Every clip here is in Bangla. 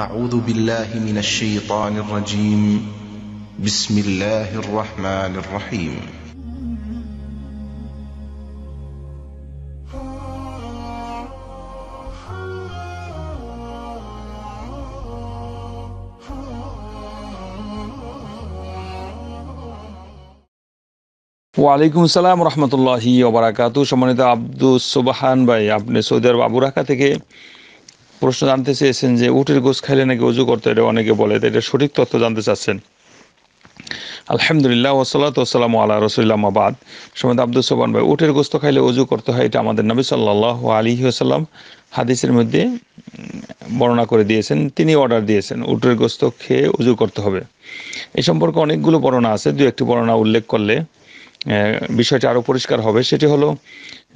أعوذ بالله من الشيطان الرجيم بسم الله الرحمن الرحيم ওয়ালাইকুম সালাম রহমতুল্লাহি ওবরাকাতু সম্মানিত আব্দুস সোবাহান ভাই আপনি সৌদি আরব আবুরাকা থেকে প্রশ্ন জানতে চেয়েছেন যে উটের গোস খাইলে নাকি উজু করতে এটা অনেকে বলে এটা সঠিক তথ্য জানতে চাচ্ছেন আলহামদুলিল্লাহ ওসলাত ওসালাম আল্লাহ রসুল্লামাবাদ সমদ আব্দুল সোবান ভাই উটের গোস্ত খাইলে উজু করতে হয় এটা আমাদের নবী সাল্লাহ আলী আসাল্লাম হাদিসের মধ্যে বর্ণনা করে দিয়েছেন তিনি অর্ডার দিয়েছেন উটের গোস্ত খেয়ে উজু করতে হবে এ সম্পর্কে অনেকগুলো বর্ণনা আছে দু একটি বর্ণনা উল্লেখ করলে বিষয়টি আরও পরিষ্কার হবে সেটি হলো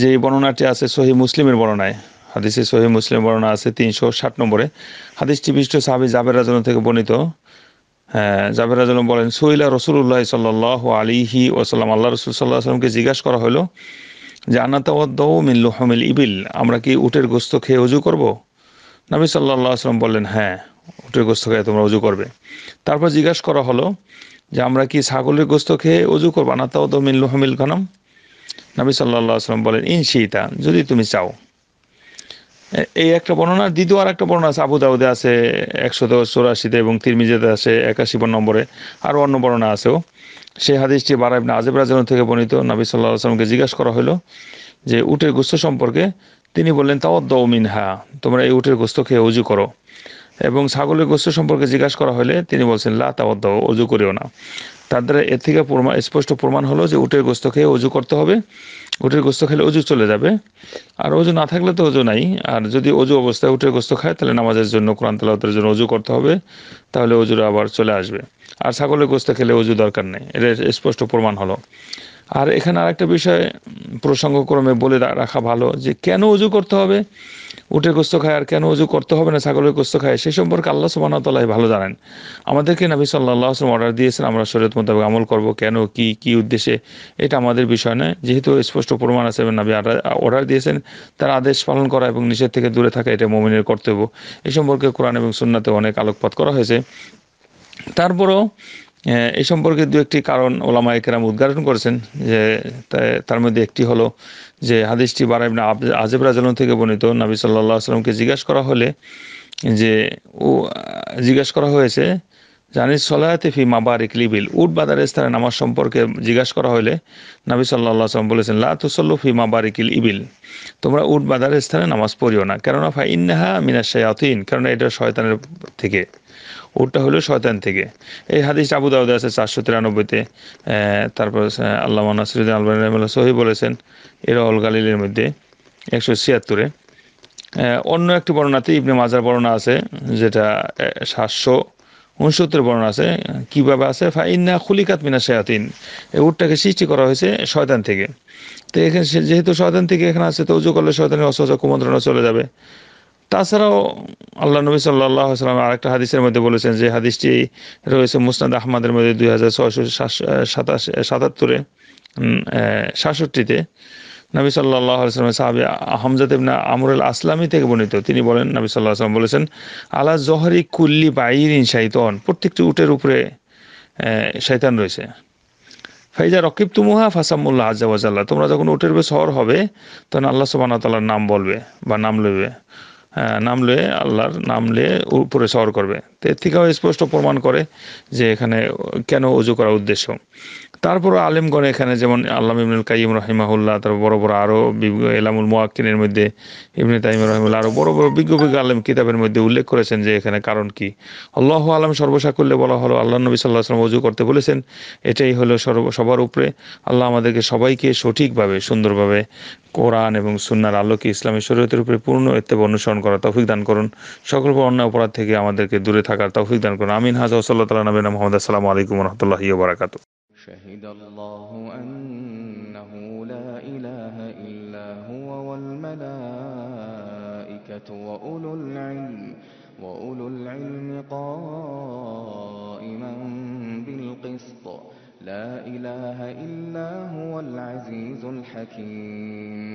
যে বর্ণনাটি আছে সহি মুসলিমের বর্ণনায় হাদিসে সহি মুসলিম বর্ণনা আছে তিনশো ষাট নম্বরে হাদিসটি বিষ্ট সাহাবি জাবের আজলম থেকে বর্ণিত হ্যাঁ, জাবের আজলম বলেন সহিলা রসুল্লাহ সাল্লাহ আলিহি ওসাল্লাম আল্লাহ রসুল সাল্লাহ আসলামকে জিজ্ঞাসা করা হলো যে আনাতাওয়াদ্দাউ মিল্লু হামিল ইবিল আমরা কি উটের গোস্ত খেয়ে অজু করবো নবী সাল্লাহ আসলাম বললেন হ্যাঁ উটের গোস্ত খেয়ে তোমরা অজু করবে তারপর জিজ্ঞাসা করা হলো যে আমরা কি ছাগলের গোস্ত খেয়ে অজু করবো আনাতাওয়াদ্দাউ মিল্লু হামিল খানম নবী সাল্লাহ আসলাম বলেন ইনশিতা যদি তুমি চাও এই একটা বর্ণনা দ্বিতীয় আর একটা বর্ণনা আছে আবু দাউদে আছে একশো দশ চৌরাশিতে এবং তিরমিজেতে আছে একাশি নম্বরে আরও অন্য বর্ণনা আছেও সেই হাদিসটি বারা না আজেব রাজন থেকে বর্ণিত নাবি সাল্লাহ আসলামকে জিজ্ঞাসা করা হলো যে উটের গোস্ত সম্পর্কে তিনি বললেন তাও দৌমিন হা তোমরা এই উটের গোস্ত খেয়ে উজু করো এবং ছাগলের গোস্ত সম্পর্কে জিজ্ঞাসা করা হলে তিনি বলছেন লা তাবদ্ধ অজু করিও না তার দ্বারা এর থেকে প্রমাণ স্পষ্ট প্রমাণ হলো যে উটের গোস্ত খেয়ে অজু করতে হবে উটের গোস্ত খেলে অজু চলে যাবে আর অজু না থাকলে তো অজু নাই আর যদি অজু অবস্থায় উটের গোস্ত খায় তাহলে নামাজের জন্য কোরআন তালাউতের জন্য অজু করতে হবে তাহলে অজুরা আবার চলে আসবে আর ছাগলের গোস্ত খেলে অজু দরকার নেই এর স্পষ্ট প্রমাণ হলো আর এখানে আরেকটা বিষয় প্রসঙ্গক্রমে বলে রাখা ভালো যে কেন অজু করতে হবে উটের গোস্ত খায় আর কেন উজু করতে হবে না ছাগলের গোস্ত খায় সে সম্পর্কে আল্লাহ সুবাহতাল্লাহ ভালো জানেন আমাদেরকে নবী সাল্লাহ আসলাম অর্ডার দিয়েছেন আমরা শরীয়ত মোতাবেক আমল করব কেন কি কি উদ্দেশ্যে এটা আমাদের বিষয় নয় যেহেতু স্পষ্ট প্রমাণ আছে এবং নবী অর্ডার দিয়েছেন তার আদেশ পালন করা এবং নিষেধ থেকে দূরে থাকা এটা মোমিনের কর্তব্য এ সম্পর্কে কোরআন এবং সুন্নাতে অনেক আলোকপাত করা হয়েছে তারপরও এ সম্পর্কে দু একটি কারণ ওলামা একরাম উদ্ঘাটন করেছেন যে তার মধ্যে একটি হলো যে হাদিসটি বারাইব আজেব রাজালন থেকে বর্ণিত নাবি সাল্লাহ আসলামকে জিজ্ঞাসা করা হলে যে ও জিজ্ঞাসা করা হয়েছে জানিস সলায়াতে ফি মাবারিক লিবিল উট বাদার স্থানে নামাজ সম্পর্কে জিজ্ঞাসা করা হলে নাবি সাল্লাহ আসলাম বলেছেন লা তুসল্লু ফি মাবার মাবারিকিল ইবিল তোমরা উট বাদার স্থানে নামাজ পড়িও না কেননা ফা ইন্নাহা মিনা শায়াতিন কেননা এটা শয়তানের থেকে উটটা হলো শয়তান থেকে এই হাদিস আবু দাউদ আছে চারশো তিরানব্বইতে তারপর আল্লাহ নাসরুদ্দিন আলবান সহি বলেছেন এরা অলগালিলের মধ্যে একশো ছিয়াত্তরে অন্য একটি বর্ণনাতে ইবনে মাজার বর্ণনা আছে যেটা সাতশো উনসত্তর বর্ণ আছে কিভাবে আছে ফাইন্না খুলিকাত মিনা শেয়াতিন এই উটটাকে সৃষ্টি করা হয়েছে শয়তান থেকে তো এখানে যেহেতু শয়তান থেকে এখানে আছে তো উজু করলে শয়তানের অসহ কুমন্ত্রণা চলে যাবে তাছাড়াও আল্লাহ নবী সাল্লাহ সাল্লাম আরেকটা হাদিসের মধ্যে বলেছেন যে হাদিসটি রয়েছে মুসনাদ আহমদের মধ্যে দুই হাজার ছয়শো সাতাশ সাতাত্তরে সাতষট্টিতে নবী সাল্লাহ আসলামের সাহাবি আহমজাদ ইবনা আমরুল আসলামী থেকে বর্ণিত তিনি বলেন নবী সাল্লাহ আসলাম বলেছেন আলা জহরি কুল্লি বাইরিন শাইতন প্রত্যেকটি উটের উপরে শৈতান রয়েছে ফাইজা রকিব তুমুহা ফাসামুল্লাহ আজ্জাবাজাল্লাহ তোমরা যখন উটের উপরে শহর হবে তখন আল্লাহ সুবাহ তাল্লাহার নাম বলবে বা নাম লইবে হ্যাঁ, নাম লয়ে আল্লাহর নাম লয়ে উপরে শহর করবে তো এর থেকেও স্পষ্ট প্রমাণ করে যে এখানে কেন উজু করার উদ্দেশ্য তারপর আলেমগণ এখানে যেমন আল্লাহ ইবনুল কাইম রহিমাহুল্লাহ তার বড় বড় আরও এলামুল মোয়াক্কিনের মধ্যে ইবনে তাইম রহিমুল্লাহ আরও বড় বড় বিজ্ঞ বিজ্ঞ আলেম কিতাবের মধ্যে উল্লেখ করেছেন যে এখানে কারণ কি আল্লাহ আলম সর্বসাকল্যে বলা হলো আল্লাহ নবী সাল্লাহ আসলাম অজু করতে বলেছেন এটাই হলো সর্ব সবার উপরে আল্লাহ আমাদেরকে সবাইকে সঠিকভাবে সুন্দরভাবে কোরআন এবং সুন্নার আলোকে ইসলামী শরীয়তের উপরে পূর্ণ এতে অনুসরণ দান করার তৌফিক দান করুন সকল অন্য অপরাধ থেকে আমাদেরকে দূরে থাকার তৌফিক দান করুন আমিন হাজ ওসল্লা তালা নবীন মোহাম্মদ আসসালামু আলাইকুম রহমতুল্লাহি বারাকাত شهد الله انه لا اله الا هو والملائكه واولو العلم واولو العلم قائما بالقسط لا اله الا هو العزيز الحكيم